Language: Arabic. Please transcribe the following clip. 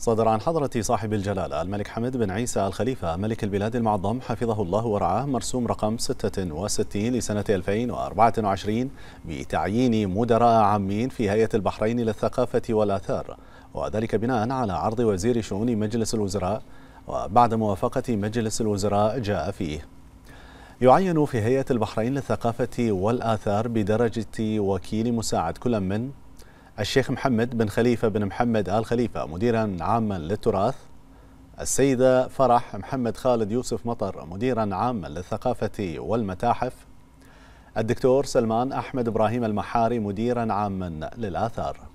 صدر عن حضرة صاحب الجلالة الملك حمد بن عيسى الخليفة ملك البلاد المعظم حفظه الله ورعاه مرسوم رقم 66 لسنة 2024 بتعيين مدراء عامين في هيئة البحرين للثقافة والآثار وذلك بناء على عرض وزير شؤون مجلس الوزراء وبعد موافقة مجلس الوزراء جاء فيه يعين في هيئة البحرين للثقافة والآثار بدرجة وكيل مساعد كل من الشيخ محمد بن خليفة بن محمد آل خليفة مديرا عاما للتراث السيدة فرح محمد خالد يوسف مطر مديرا عاما للثقافة والمتاحف الدكتور سلمان أحمد إبراهيم المحاري مديرا عاما للآثار